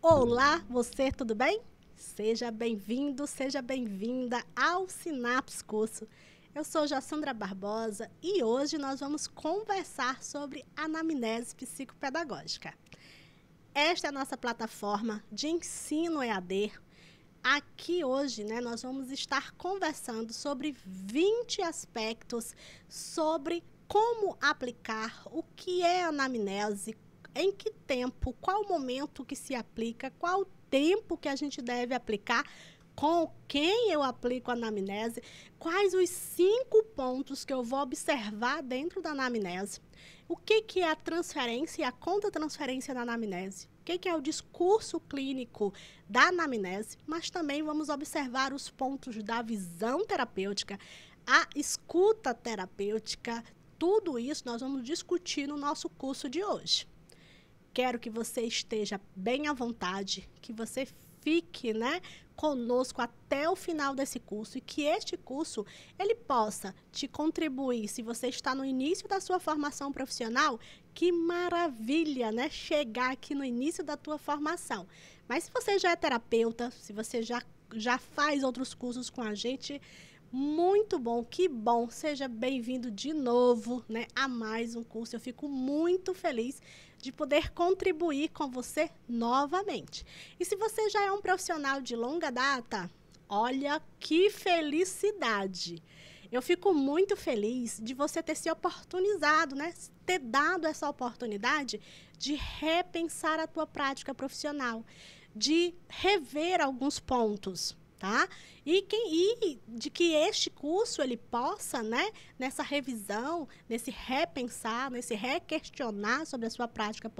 Olá, você, tudo bem? Seja bem-vindo, seja bem-vinda ao Sinapse Curso. Eu sou Jassandra Barbosa e hoje nós vamos conversar sobre anamnese psicopedagógica. Esta é a nossa plataforma de ensino EAD. Aqui hoje, né, nós vamos estar conversando sobre 20 aspectos sobre como aplicar, o que é anamnese, em que tempo, qual momento que se aplica, qual tempo que a gente deve aplicar, com quem eu aplico a anamnese, quais os cinco pontos que eu vou observar dentro da anamnese, o que, que é a transferência e a conta-transferência da anamnese, o que, que é o discurso clínico da anamnese, mas também vamos observar os pontos da visão terapêutica, a escuta terapêutica, tudo isso nós vamos discutir no nosso curso de hoje quero que você esteja bem à vontade, que você fique, né, conosco até o final desse curso e que este curso ele possa te contribuir se você está no início da sua formação profissional, que maravilha, né, chegar aqui no início da tua formação. Mas se você já é terapeuta, se você já já faz outros cursos com a gente, muito bom, que bom. Seja bem-vindo de novo, né, a mais um curso. Eu fico muito feliz de poder contribuir com você novamente. E se você já é um profissional de longa data, olha que felicidade. Eu fico muito feliz de você ter se oportunizado, né? Ter dado essa oportunidade de repensar a tua prática profissional, de rever alguns pontos, tá? E, quem, e de que este curso ele possa, né, nessa revisão, nesse repensar, nesse requestionar sobre a sua prática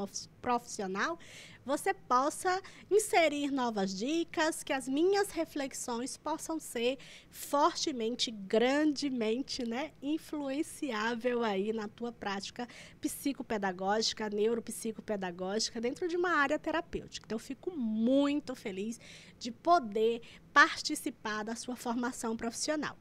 profissional, você possa inserir novas dicas, que as minhas reflexões possam ser fortemente, grandemente, né, influenciável aí na tua prática psicopedagógica, neuropsicopedagógica, dentro de uma área terapêutica. Então, eu fico muito feliz de poder participar relacionada à sua formação profissional.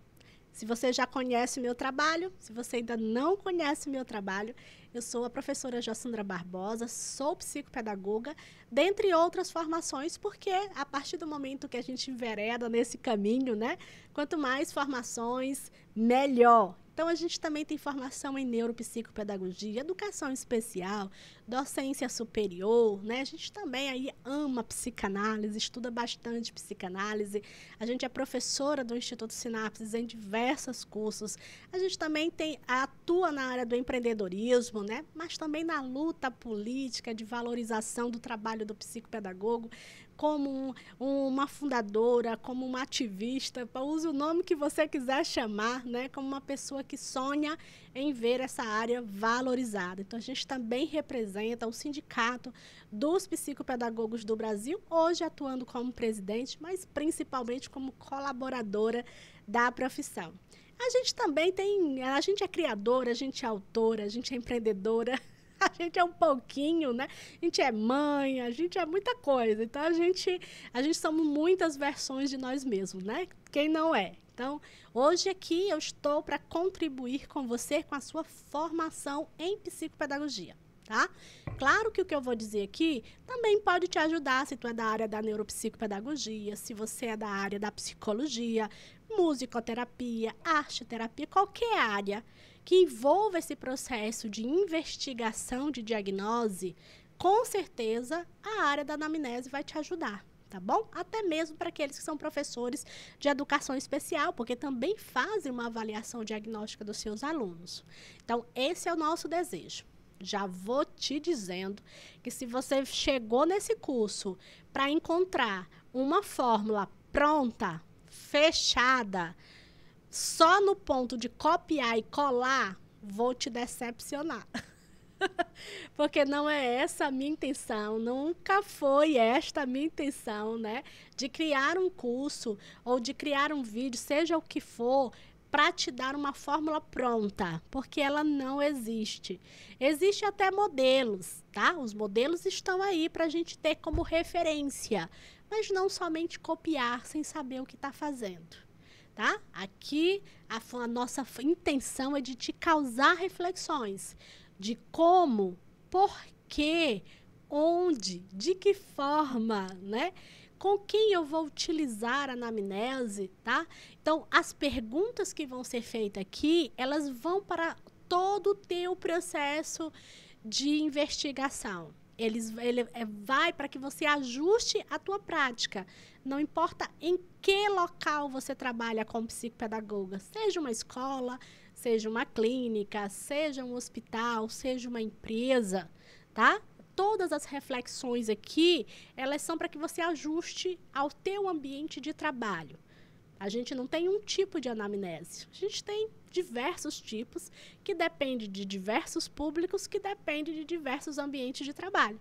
Se você já conhece o meu trabalho, se você ainda não conhece o meu trabalho, eu sou a professora Jacindra Barbosa, sou psicopedagoga, dentre outras formações, porque a partir do momento que a gente envereda nesse caminho, né, quanto mais formações, melhor. Então, a gente também tem formação em neuropsicopedagogia, educação especial, docência superior, né? A gente também aí ama psicanálise, estuda bastante psicanálise. A gente é professora do Instituto Sinapses em diversos cursos. A gente também tem atua na área do empreendedorismo, né? Mas também na luta política de valorização do trabalho do psicopedagogo como um, uma fundadora, como uma ativista, use o nome que você quiser chamar, né? Como uma pessoa que sonha em ver essa área valorizada. Então a gente também representa o sindicato dos psicopedagogos do Brasil, hoje atuando como presidente, mas principalmente como colaboradora da profissão. A gente também tem, a gente é criadora, a gente é autora, a gente é empreendedora. a gente é um pouquinho, né? A gente é mãe, a gente é muita coisa. Então a gente, a gente somos muitas versões de nós mesmos, né? Quem não é? Então, hoje aqui eu estou para contribuir com você com a sua formação em psicopedagogia. Tá? Claro que o que eu vou dizer aqui também pode te ajudar se tu é da área da neuropsicopedagogia, se você é da área da psicologia, musicoterapia, arte terapia, qualquer área que envolva esse processo de investigação de diagnose, com certeza a área da anamnese vai te ajudar tá bom? Até mesmo para aqueles que são professores de educação especial, porque também fazem uma avaliação diagnóstica dos seus alunos. Então, esse é o nosso desejo. Já vou te dizendo que se você chegou nesse curso para encontrar uma fórmula pronta, fechada, só no ponto de copiar e colar, vou te decepcionar. Porque não é essa a minha intenção, nunca foi esta a minha intenção, né? De criar um curso ou de criar um vídeo, seja o que for, para te dar uma fórmula pronta, porque ela não existe. Existe até modelos, tá? Os modelos estão aí para a gente ter como referência, mas não somente copiar sem saber o que está fazendo tá? Aqui a, a nossa intenção é de te causar reflexões de como, por quê, onde, de que forma, né? com quem eu vou utilizar a anamnese, tá? Então, as perguntas que vão ser feitas aqui, elas vão para todo o teu processo de investigação. Eles, ele é, vai para que você ajuste a tua prática. Não importa em que local você trabalha como psicopedagoga, seja uma escola, seja uma clínica, seja um hospital, seja uma empresa, tá? Todas as reflexões aqui, elas são para que você ajuste ao teu ambiente de trabalho. A gente não tem um tipo de anamnese. A gente tem diversos tipos, que depende de diversos públicos, que depende de diversos ambientes de trabalho.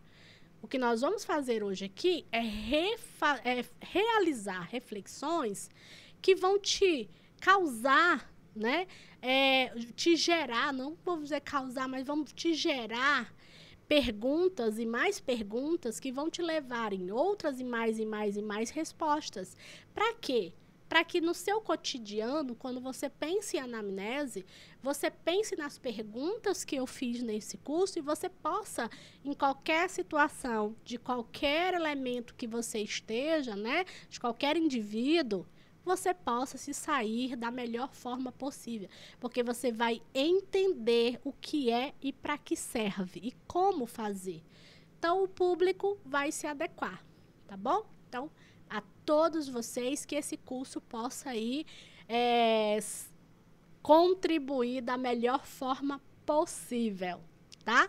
O que nós vamos fazer hoje aqui é, é realizar reflexões que vão te causar, né? É, te gerar, não vou dizer causar, mas vamos te gerar perguntas e mais perguntas que vão te levar em outras e mais e mais e mais respostas. Para quê? Para quê? para que no seu cotidiano, quando você pense em anamnese, você pense nas perguntas que eu fiz nesse curso e você possa, em qualquer situação, de qualquer elemento que você esteja, né, de qualquer indivíduo, você possa se sair da melhor forma possível, porque você vai entender o que é e para que serve e como fazer. Então o público vai se adequar, tá bom? Então a todos vocês que esse curso possa aí é, contribuir da melhor forma possível, tá?